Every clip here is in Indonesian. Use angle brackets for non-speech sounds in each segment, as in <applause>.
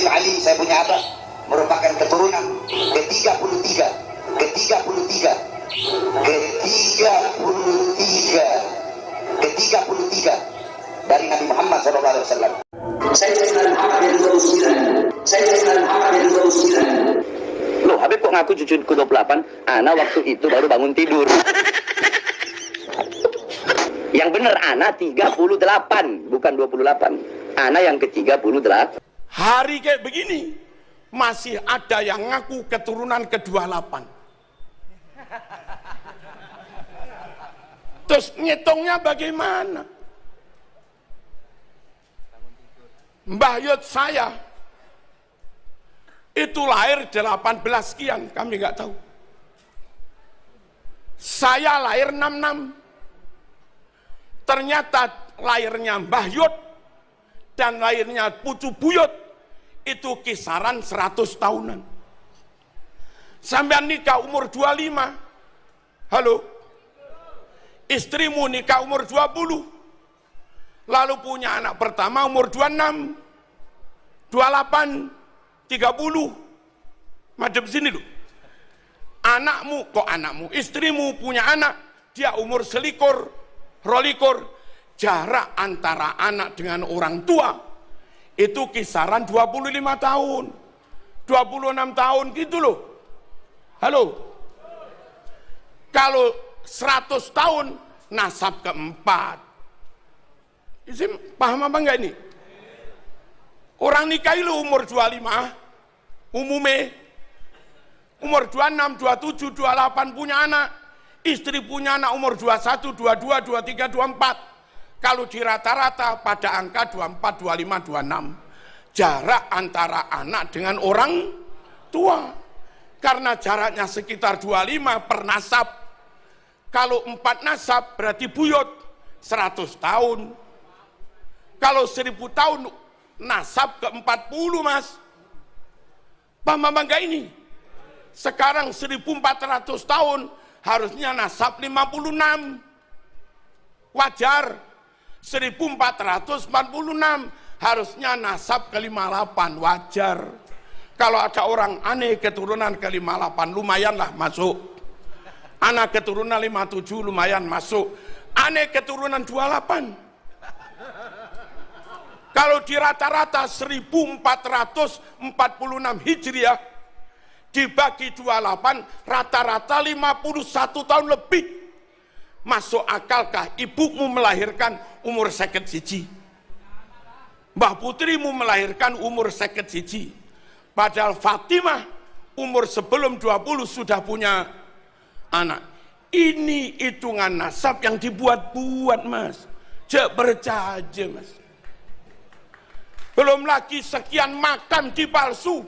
Habib Ali, saya punya abad, merupakan keturunan ke-33, ke-33, ke-33, ke-33 dari Nabi Muhammad SAW. Saya cerita Muhammad yang 29. Saya cerita Muhammad yang 29. Loh, Habib kok ngaku cucu ke-28? Anak waktu itu baru bangun tidur. Yang benar anak 38, bukan 28. Anak yang ke-38. Hari kayak begini, masih ada yang ngaku keturunan kedua 28 Terus ngitungnya bagaimana? Mbah Yud saya itu lahir 18 sekian, kami nggak tahu. Saya lahir 66. Ternyata lahirnya Mbah Yud dan lahirnya Pucu Buyut itu kisaran 100 tahunan. Sampai nikah umur 25. Halo? Istrimu nikah umur 20. Lalu punya anak pertama umur 26. 28. 30. Madep sini loh. Anakmu, kok anakmu? Istrimu punya anak. Dia umur selikur, rolikur. Jarak antara anak dengan orang tua itu kisaran 25 tahun 26 tahun gitu loh halo kalau 100 tahun nasab keempat isi paham apa enggak ini orang nikah itu umur 25 umume umur 26, 27, 28 punya anak istri punya anak umur 21, 22, 23, 24 kalau di rata-rata pada angka 24, 25, 26, jarak antara anak dengan orang tua. Karena jaraknya sekitar 25 per nasab. Kalau 4 nasab berarti buyut 100 tahun. Kalau 1000 tahun nasab ke 40 mas. Paham bangga ini? Sekarang 1400 tahun harusnya nasab 56. Wajar 1446 harusnya nasab ke 58 wajar kalau ada orang aneh keturunan ke 58 lumayanlah masuk anak keturunan 57 lumayan masuk aneh keturunan 28 kalau di rata-rata 1446 Hijriah dibagi 28 rata-rata 51 tahun lebih Masuk akalkah ibumu melahirkan umur seket siji? Mbah putrimu melahirkan umur seket siji. Padahal Fatimah umur sebelum 20 sudah punya anak. Ini hitungan nasab yang dibuat-buat mas. Cek percaya mas. Belum lagi sekian makam dipalsu.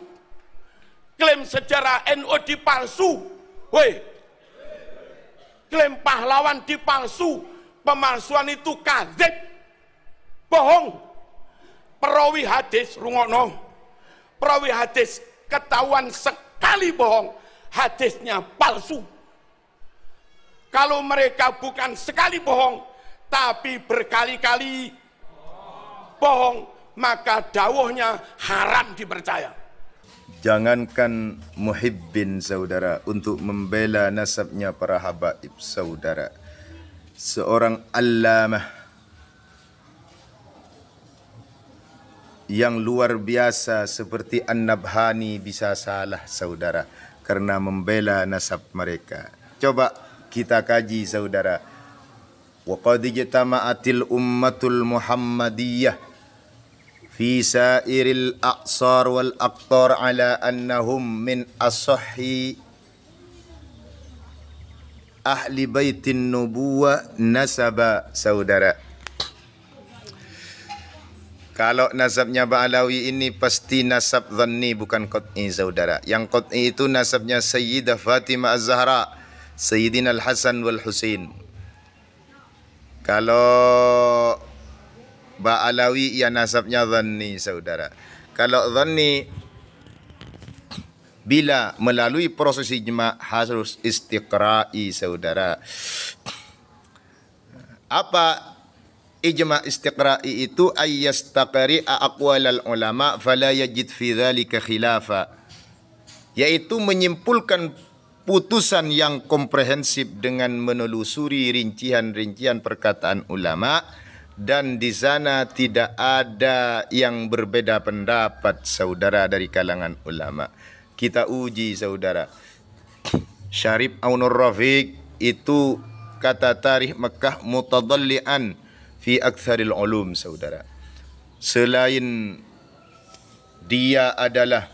Klaim sejarah NO dipalsu. Woi, klaim pahlawan dipalsu, pemalsuan itu kazib bohong. Perawi hadis rungokno. Perawi hadis ketahuan sekali bohong, hadisnya palsu. Kalau mereka bukan sekali bohong, tapi berkali-kali bohong, maka dawahnya haram dipercaya. Jangankan muhibbin saudara untuk membela nasabnya para habaib saudara. Seorang allamah yang luar biasa seperti An-Nabhani bisa salah saudara karena membela nasab mereka. Coba kita kaji saudara. Wa qad ijtama'atil ummatul Muhammadiyah fi sairil aqsar wal aqtar ala annahum min أهل بيت ahli baitin nubuwa nasaba saudara kalau nasabnya Ba'alawi ini pasti nasab dhanni bukan qat'i saudara yang qat'i itu nasabnya Sayyidah Fatimah Az-Zahra Sayyidina Al-Hasan wal Husain kalau Ba'alawi ia nasabnya dhanni saudara. Kalau dhanni bila melalui proses ijma harus istiqra'i saudara. Apa ijma istiqra'i itu ayyastaqri aqwalal ulama fala yajid fi dzalika khilafa yaitu menyimpulkan putusan yang komprehensif dengan menelusuri rincian-rincian perkataan ulama' dan di sana tidak ada yang berbeda pendapat saudara dari kalangan ulama. Kita uji saudara. <coughs> Syarif Aunur Rafiq itu kata tarikh Mekah mutadallian fi aktharil ulum saudara. Selain dia adalah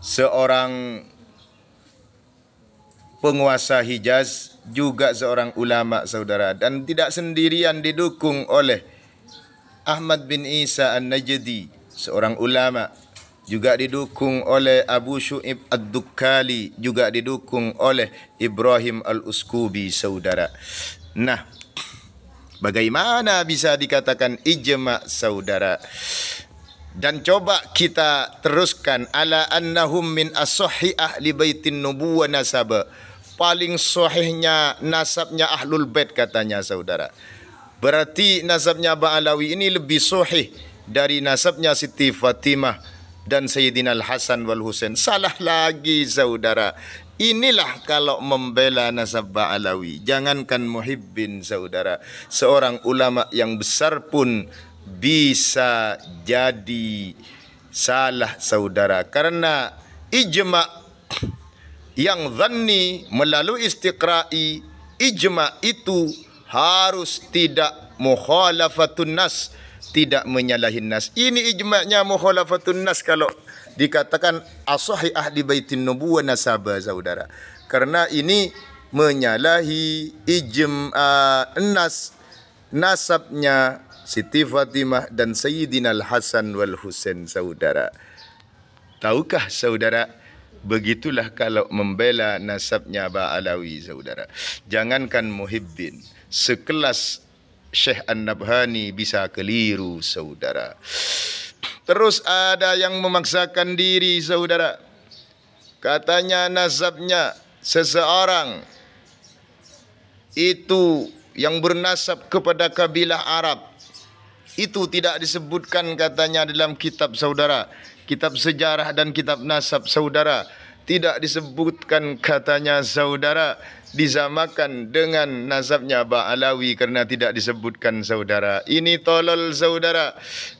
seorang penguasa Hijaz juga seorang ulama saudara dan tidak sendirian didukung oleh Ahmad bin Isa An-Najdi seorang ulama juga didukung oleh Abu Shu'ib Ad-Dukkali juga didukung oleh Ibrahim Al-Uskubi saudara nah bagaimana bisa dikatakan ijma saudara dan coba kita teruskan ala annahum min ahli baitin nubuwwah nasaba paling sahihnya nasabnya Ahlul Bait katanya saudara. Berarti nasabnya Ba'alawi ini lebih sahih dari nasabnya Siti Fatimah dan Sayyidina Al-Hasan wal Husain. Salah lagi saudara. Inilah kalau membela nasab Ba'alawi. Jangankan muhibbin saudara. Seorang ulama yang besar pun bisa jadi salah saudara. Karena ijma' yang zanni melalui istiqra'i ijma' itu harus tidak mukhalafatun nas tidak menyalahi nas ini ijma'nya mukhalafatun nas kalau dikatakan asahi ahli baitin nubuwa nasaba saudara karena ini menyalahi ijma' nas nasabnya Siti Fatimah dan Sayyidina Al-Hasan wal Husain saudara tahukah saudara Begitulah kalau membela nasabnya Aba Alawi, saudara. Jangankan Muhibdin, sekelas Syekh An-Nabhani bisa keliru, saudara. Terus ada yang memaksakan diri, saudara. Katanya nasabnya seseorang itu yang bernasab kepada kabilah Arab. Itu tidak disebutkan katanya dalam kitab saudara kitab sejarah dan kitab nasab saudara tidak disebutkan katanya saudara disamakan dengan nasabnya Ba Alawi kerana tidak disebutkan saudara. Ini tolol saudara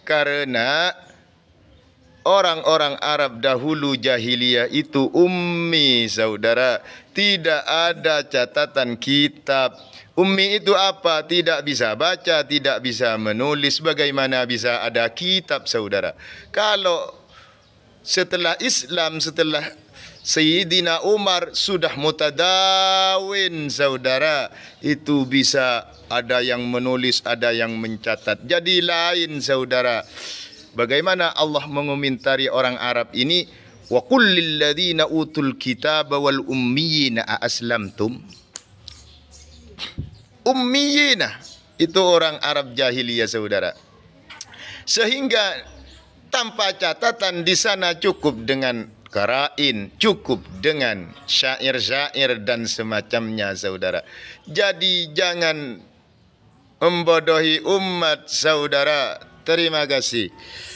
karena orang-orang Arab dahulu jahiliyah itu ummi saudara. Tidak ada catatan kitab. Ummi itu apa? Tidak bisa baca, tidak bisa menulis. Bagaimana bisa ada kitab saudara? Kalau setelah Islam setelah Sayyidina Umar sudah mutadawin saudara itu bisa ada yang menulis ada yang mencatat jadi lain saudara bagaimana Allah mengomentari orang Arab ini wa qul lil ladina utul kitab wal ummiyina a aslamtum ummiyina itu orang Arab jahiliyah saudara sehingga tanpa catatan di sana cukup dengan karain, cukup dengan syair-syair dan semacamnya saudara. Jadi jangan membodohi umat saudara. Terima kasih.